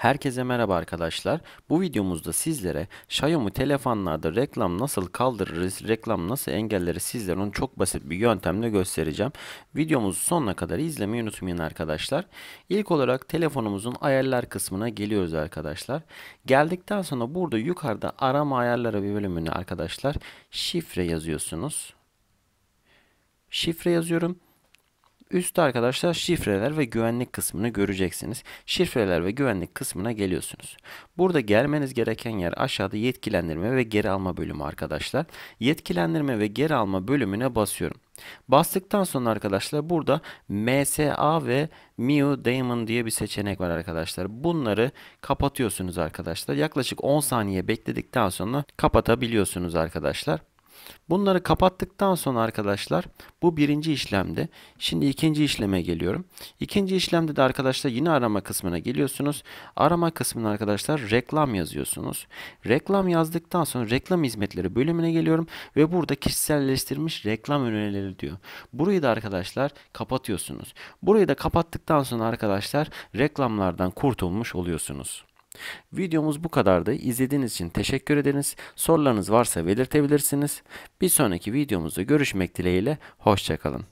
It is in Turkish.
Herkese merhaba arkadaşlar. Bu videomuzda sizlere Xiaomi telefonlarda reklam nasıl kaldırırız, reklam nasıl engelleriz sizlere onu çok basit bir yöntemle göstereceğim. Videomuzu sonuna kadar izlemeyi unutmayın arkadaşlar. İlk olarak telefonumuzun ayarlar kısmına geliyoruz arkadaşlar. Geldikten sonra burada yukarıda arama ayarları bir bölümüne arkadaşlar şifre yazıyorsunuz. Şifre yazıyorum. Üstte arkadaşlar şifreler ve güvenlik kısmını göreceksiniz. Şifreler ve güvenlik kısmına geliyorsunuz. Burada gelmeniz gereken yer aşağıda yetkilendirme ve geri alma bölümü arkadaşlar. Yetkilendirme ve geri alma bölümüne basıyorum. Bastıktan sonra arkadaşlar burada MSA ve Miu daemon diye bir seçenek var arkadaşlar. Bunları kapatıyorsunuz arkadaşlar. Yaklaşık 10 saniye bekledikten sonra kapatabiliyorsunuz arkadaşlar. Bunları kapattıktan sonra arkadaşlar bu birinci işlemde. Şimdi ikinci işleme geliyorum. İkinci işlemde de arkadaşlar yine arama kısmına geliyorsunuz. Arama kısmına arkadaşlar reklam yazıyorsunuz. Reklam yazdıktan sonra reklam hizmetleri bölümüne geliyorum. Ve burada kişiselleştirilmiş reklam önerileri diyor. Burayı da arkadaşlar kapatıyorsunuz. Burayı da kapattıktan sonra arkadaşlar reklamlardan kurtulmuş oluyorsunuz. Videomuz bu kadardı. İzlediğiniz için teşekkür ederiz. Sorularınız varsa belirtebilirsiniz. Bir sonraki videomuzda görüşmek dileğiyle. Hoşçakalın.